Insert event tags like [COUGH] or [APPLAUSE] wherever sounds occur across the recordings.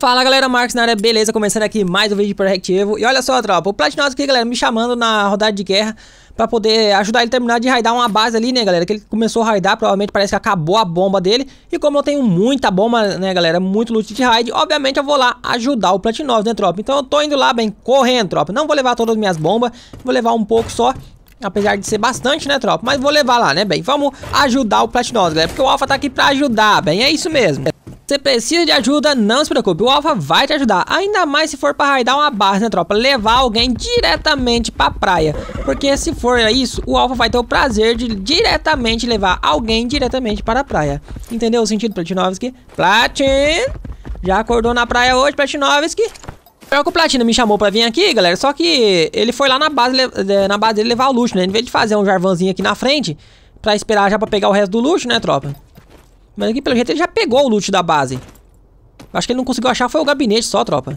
Fala galera, Marcos na área, beleza? Começando aqui mais um vídeo de Project Evo. E olha só, tropa, o Platinosa aqui, galera, me chamando na rodada de guerra pra poder ajudar ele a terminar de raidar uma base ali, né, galera? Que ele começou a raidar, provavelmente parece que acabou a bomba dele. E como eu tenho muita bomba, né, galera, muito loot de raid, obviamente eu vou lá ajudar o Platinosa, né, tropa? Então eu tô indo lá, bem, correndo, tropa. Não vou levar todas as minhas bombas, vou levar um pouco só. Apesar de ser bastante, né, tropa? Mas vou levar lá, né, bem? Vamos ajudar o Platinosa, galera, porque o Alpha tá aqui pra ajudar, bem, é isso mesmo. Você precisa de ajuda, não se preocupe, o Alpha vai te ajudar. Ainda mais se for para raidar uma base, né, tropa? Levar alguém diretamente pra praia. Porque se for isso, o Alpha vai ter o prazer de diretamente levar alguém diretamente para a praia. Entendeu o sentido, Platinovski? Platin! Já acordou na praia hoje, Platinovski? Pior que o Platina me chamou pra vir aqui, galera, só que ele foi lá na base, na base dele levar o luxo, né? Em vez de fazer um jarvanzinho aqui na frente, pra esperar já pra pegar o resto do luxo, né, tropa? Mas aqui, pelo jeito, ele já pegou o loot da base. Acho que ele não conseguiu achar, foi o gabinete só, tropa.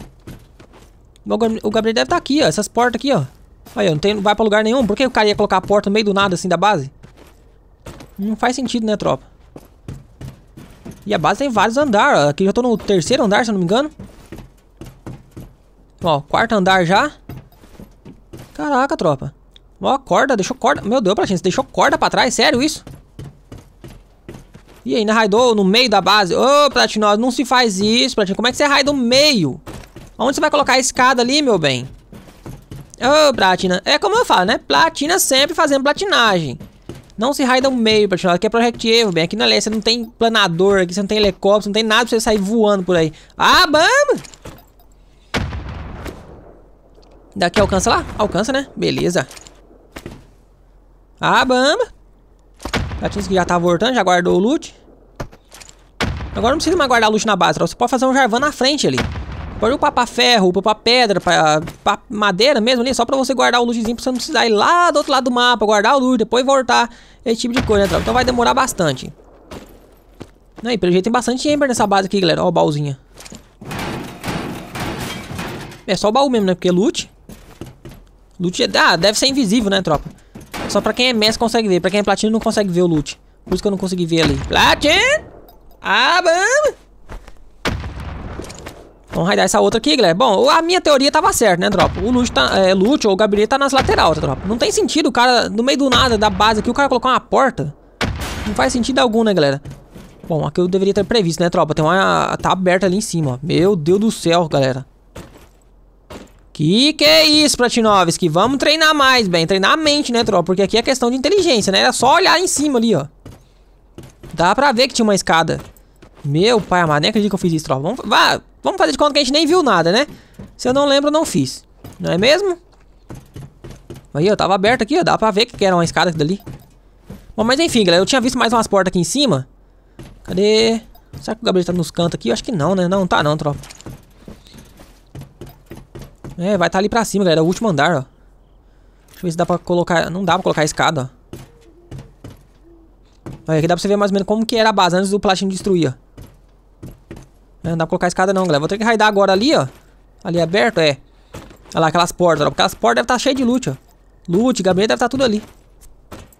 O gabinete deve estar tá aqui, ó. Essas portas aqui, ó. Aí, ó, não, tem, não vai pra lugar nenhum. Por que o cara ia colocar a porta no meio do nada, assim, da base? Não faz sentido, né, tropa? E a base tem vários andares, ó. Aqui eu tô no terceiro andar, se eu não me engano. Ó, quarto andar já. Caraca, tropa. Ó, corda, deixou corda. Meu Deus, Platina, você deixou corda pra trás? Sério isso? E na né, raidou no meio da base. Ô, oh, Platinosa, não se faz isso, Platinosa. Como é que você é raidou no meio? Onde você vai colocar a escada ali, meu bem? Ô, oh, Platina. É como eu falo, né? Platina sempre fazendo platinagem. Não se raida no meio, Platinosa. Aqui é projetivo, bem. Aqui na lei você não tem planador, aqui você não tem helicóptero, não tem nada pra você sair voando por aí. Ah, vamos! Daqui alcança lá? Alcança, né? Beleza. Ah, bamba. Gatinhos que já tá voltando, já guardou o loot. Agora não precisa mais guardar loot na base, você pode fazer um Jarvan na frente ali. Pode upar pra ferro, upar pra pedra, pra, pra, madeira mesmo ali, só pra você guardar o lootzinho, pra você não precisar ir lá do outro lado do mapa, guardar o loot, depois voltar, esse tipo de coisa, né, Então vai demorar bastante. Aí, pelo jeito tem bastante Ember nessa base aqui, galera. Ó, baúzinho. É só o baú mesmo, né? Porque loot... Loot é... Ah, deve ser invisível, né, tropa? Só pra quem é mestre consegue ver. Pra quem é platino não consegue ver o loot. Por isso que eu não consegui ver ali. Platino! Ah, bam! Vamos raidar essa outra aqui, galera. Bom, a minha teoria tava certa, né, tropa? O loot, tá, é, loot ou o gabinete tá nas laterais, tá, tropa? Não tem sentido o cara, no meio do nada da base aqui, o cara colocar uma porta. Não faz sentido algum, né, galera? Bom, aqui eu deveria ter previsto, né, tropa? Tem uma... tá aberta ali em cima, ó. Meu Deus do céu, galera. Que que é isso, Pratinovski? Vamos treinar mais, bem. Treinar a mente, né, tropa? Porque aqui é questão de inteligência, né? Era só olhar em cima ali, ó. Dá pra ver que tinha uma escada. Meu pai amado, nem acredito que eu fiz isso, tropa. Vamos, vá, vamos fazer de conta que a gente nem viu nada, né? Se eu não lembro, eu não fiz. Não é mesmo? Aí, ó, tava aberto aqui, ó. Dá pra ver que era uma escada dali. Bom, mas enfim, galera. Eu tinha visto mais umas portas aqui em cima. Cadê? Será que o Gabriel tá nos cantos aqui? Eu acho que não, né? Não, tá não, tropa. É, vai estar tá ali pra cima, galera. É o último andar, ó. Deixa eu ver se dá pra colocar... Não dá pra colocar a escada, ó. Aí aqui dá pra você ver mais ou menos como que era a base antes do Platinum destruir, ó. É, não dá pra colocar a escada não, galera. Vou ter que raidar agora ali, ó. Ali aberto, é. Olha lá, aquelas portas, ó. Porque aquelas portas devem estar tá cheias de loot, ó. Loot, gabinete, deve estar tá tudo ali.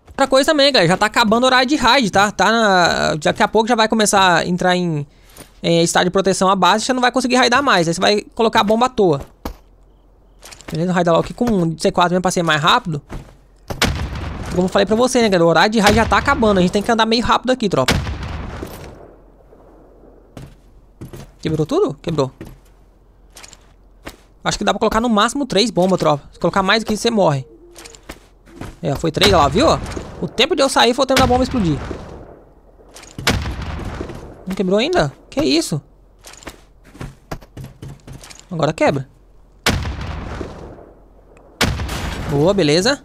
Outra coisa também, galera. Já tá acabando o horário de raid, tá? tá na... Daqui a pouco já vai começar a entrar em, em é, estado de proteção a base. Você não vai conseguir raidar mais. Aí você vai colocar a bomba à toa. Beleza? O raio da aqui com um C4 mesmo pra ser mais rápido. Como eu falei pra você, né, galera? O horário de raio já tá acabando. A gente tem que andar meio rápido aqui, tropa. Quebrou tudo? Quebrou. Acho que dá pra colocar no máximo três bombas, tropa. Se colocar mais do que isso, você morre. É, foi três lá, viu? O tempo de eu sair foi o tempo da bomba explodir. Não quebrou ainda? Que isso? Agora quebra. Boa, beleza.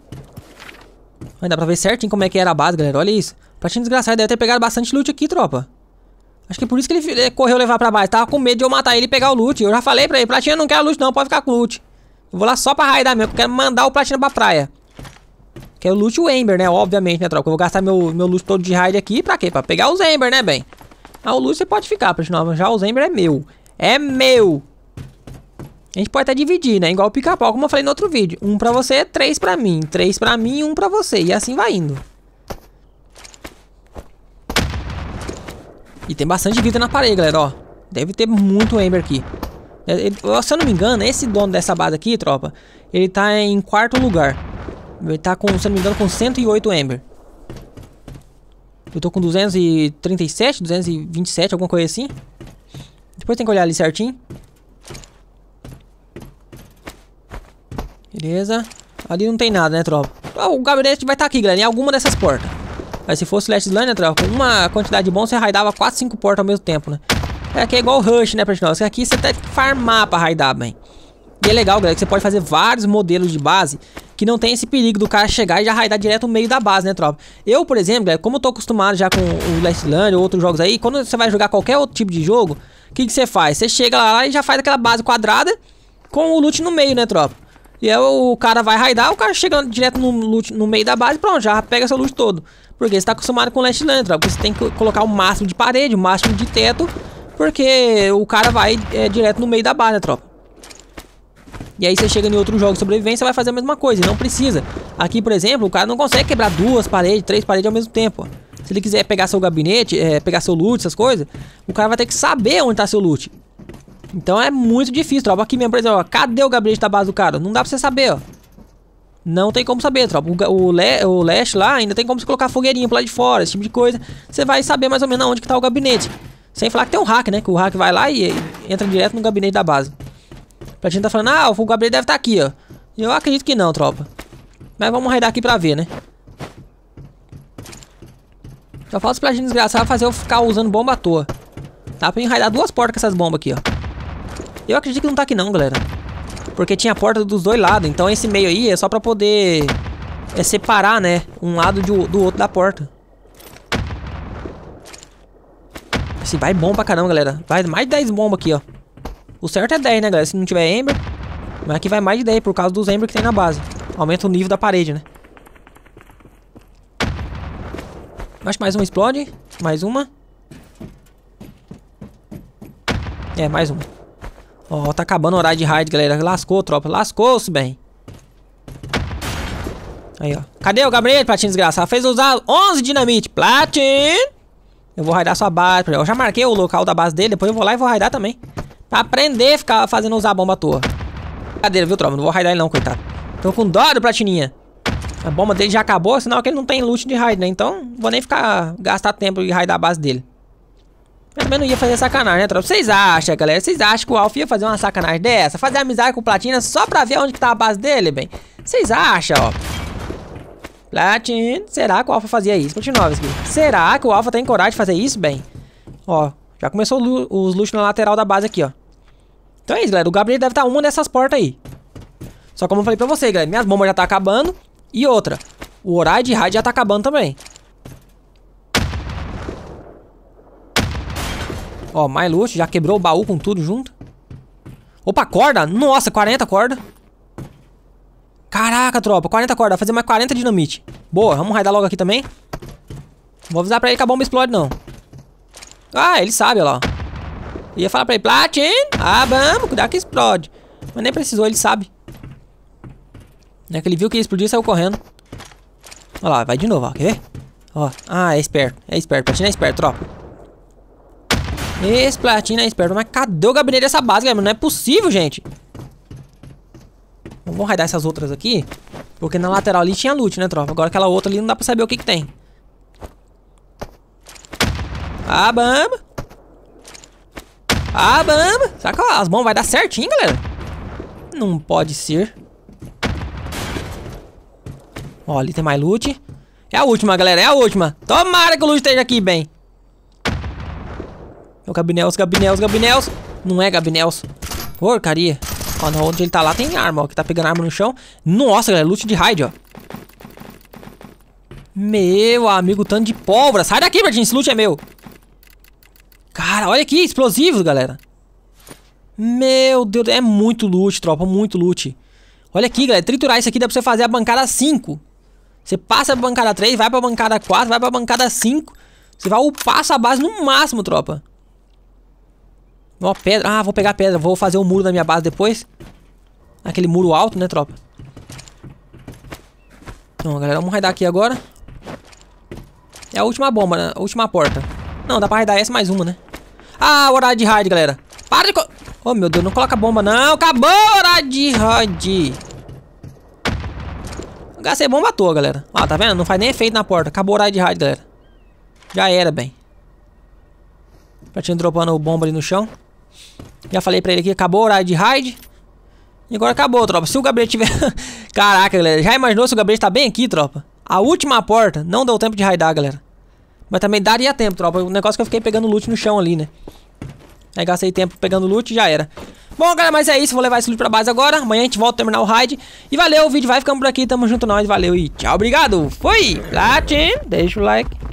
ainda dá pra ver certinho como é que era a base, galera. Olha isso. Pratinho desgraçado, deve ter pegado bastante loot aqui, tropa. Acho que é por isso que ele eh, correu levar pra baixo. Tava com medo de eu matar ele e pegar o loot. Eu já falei pra ele, Platina não quer loot não, pode ficar com loot. Eu vou lá só pra raidar mesmo, quero mandar o Platina pra praia. Quero o loot o Ember, né? Obviamente, né, tropa? Eu vou gastar meu, meu loot todo de raid aqui pra quê? Pra pegar os Ember, né, bem? Ah, o loot você pode ficar, Platina. Já os Ember é meu. É meu! A gente pode até dividir, né? Igual o pica-pau, como eu falei no outro vídeo. Um pra você, três pra mim. Três pra mim, um pra você. E assim vai indo. E tem bastante vida na parede, galera, ó. Deve ter muito Ember aqui. É, ele, se eu não me engano, esse dono dessa base aqui, tropa, ele tá em quarto lugar. Ele tá com, se eu não me engano, com 108 Ember. Eu tô com 237, 227, alguma coisa assim. Depois tem que olhar ali certinho. Beleza. Ali não tem nada, né, tropa? Ah, o gabinete vai estar tá aqui, galera, em alguma dessas portas. Mas se fosse Last Land, né, tropa? Com uma quantidade bom, você raidava 4, 5 portas ao mesmo tempo, né? É, aqui é igual Rush, né, praticamente. Aqui você tem que farmar pra raidar, bem. E é legal, galera, que você pode fazer vários modelos de base que não tem esse perigo do cara chegar e já raidar direto no meio da base, né, tropa? Eu, por exemplo, galera, como eu tô acostumado já com o Last Land ou outros jogos aí, quando você vai jogar qualquer outro tipo de jogo, o que, que você faz? Você chega lá e já faz aquela base quadrada com o loot no meio, né, tropa? E aí o cara vai raidar, o cara chega direto no, loot, no meio da base, pronto, já pega seu loot todo. Porque você tá acostumado com Last porque né? você tem que colocar o máximo de parede, o máximo de teto, porque o cara vai é, direto no meio da base, né, tropa. E aí você chega em outro jogo de sobrevivência, vai fazer a mesma coisa, não precisa. Aqui, por exemplo, o cara não consegue quebrar duas paredes, três paredes ao mesmo tempo, ó. Se ele quiser pegar seu gabinete, é, pegar seu loot, essas coisas, o cara vai ter que saber onde tá seu loot. Então é muito difícil, tropa. Aqui mesmo, por exemplo, ó, cadê o gabinete da base do cara? Não dá pra você saber, ó. Não tem como saber, tropa. O, o, le, o leste lá ainda tem como você colocar fogueirinha pra lá de fora, esse tipo de coisa. Você vai saber mais ou menos onde que tá o gabinete. Sem falar que tem um hack, né? Que o hack vai lá e entra direto no gabinete da base. Pra gente tá falando, ah, o gabinete deve estar tá aqui, ó. Eu acredito que não, tropa. Mas vamos raidar aqui pra ver, né? Só falta pra gente desgraçar fazer eu ficar usando bomba à toa. Dá pra enraidar duas portas com essas bombas aqui, ó. Eu acredito que não tá aqui não, galera. Porque tinha a porta dos dois lados. Então esse meio aí é só pra poder é, separar, né? Um lado de, do outro da porta. Esse vai bom pra caramba, galera. Vai mais de 10 bombas aqui, ó. O certo é 10, né, galera? Se não tiver Ember. Mas aqui vai mais de 10 por causa dos Ember que tem na base. Aumenta o nível da parede, né? Acho que mais uma explode. Mais uma. É, mais uma. Ó, tá acabando o horário de raid, galera. Lascou, tropa. Lascou-se, bem. Aí, ó. Cadê o Gabriel, Platinho desgraçado? Fez usar 11 dinamite. Platinho! Eu vou raidar sua base. Eu já marquei o local da base dele. Depois eu vou lá e vou raidar também. Pra aprender a ficar fazendo usar a bomba à toa. ele viu, tropa? Não vou raidar ele não, coitado. Tô com dó do Platininha. A bomba dele já acabou, senão é que ele não tem loot de raid, né? Então, vou nem ficar... Gastar tempo de raidar a base dele. Eu não ia fazer sacanagem, né, tropa? Vocês acham, galera? Vocês acham que o Alf ia fazer uma sacanagem dessa? Fazer amizade com o Platina só pra ver onde que tá a base dele, bem? Vocês acham, ó? Platina, será que o Alfa fazia isso? Continua, aqui. Será que o Alfa tem coragem de fazer isso, bem? Ó, já começou os luxos na lateral da base aqui, ó. Então é isso, galera. O Gabriel deve estar tá uma dessas portas aí. Só como eu falei pra vocês, galera. Minhas bombas já tá acabando. E outra, o horário de raid já tá acabando também. Ó, mais loot. Já quebrou o baú com tudo junto. Opa, corda. Nossa, 40 corda. Caraca, tropa. 40 corda. Vai fazer mais 40 dinamite. Boa, vamos raidar logo aqui também. Vou avisar pra ele que a bomba explode, não. Ah, ele sabe, olha lá. Ia falar pra ele, Platin! Ah, vamos, cuidado que explode. Mas nem precisou, ele sabe. É que ele viu que ia explodir e saiu correndo. Olha lá, vai de novo, ó, quer ver? Ó, ah, é esperto, é esperto, Platin é esperto, tropa. Esse platina é esperto. Mas cadê o gabinete dessa base, galera? Não é possível, gente. Vamos raidar essas outras aqui. Porque na lateral ali tinha loot, né, tropa? Agora aquela outra ali não dá pra saber o que que tem. Ah, bamba. Ah, bamba. Será que as mãos vai dar certinho, galera? Não pode ser. Ó, ali tem mais loot. É a última, galera. É a última. Tomara que o loot esteja aqui bem. É o Gabinels, Gabinels, Gabinels. Não é Gabinels. Porcaria. Ó, onde ele tá lá tem arma, ó. Que tá pegando arma no chão. Nossa, galera, é loot de raid, ó. Meu amigo, tanto de pólvora. Sai daqui, Bertinho, esse loot é meu. Cara, olha aqui, explosivos, galera. Meu Deus, é muito loot, tropa, muito loot. Olha aqui, galera, triturar isso aqui dá pra você fazer a bancada 5. Você passa a bancada 3, vai pra bancada 4, vai pra bancada 5. Você vai upar essa base no máximo, tropa. Ó, pedra. Ah, vou pegar pedra. Vou fazer um muro na minha base depois. Aquele muro alto, né, tropa? Então, galera, vamos raidar aqui agora. É a última bomba, né? A última porta. Não, dá pra raidar essa mais uma, né? Ah, horário de raid, galera. Para de... Oh, meu Deus, não coloca bomba, não. Acabou o horário de raid. Gastei bomba à toa, galera. Ó, tá vendo? Não faz nem efeito na porta. Acabou o horário de raid, galera. Já era, bem. Pratinho dropando bomba ali no chão. Já falei pra ele que acabou o horário de raid. E agora acabou, tropa. Se o Gabriel tiver... [LAUGHS] Caraca, galera. Já imaginou se o Gabriel tá bem aqui, tropa? A última porta. Não deu tempo de raidar, galera. Mas também daria tempo, tropa. O negócio é que eu fiquei pegando loot no chão ali, né? Aí gastei tempo pegando loot e já era. Bom, galera, mas é isso. Vou levar esse loot pra base agora. Amanhã a gente volta a terminar o raid. E valeu, o vídeo vai ficando por aqui. Tamo junto nós. Valeu e tchau. Obrigado. Foi. Latim. Deixa o like.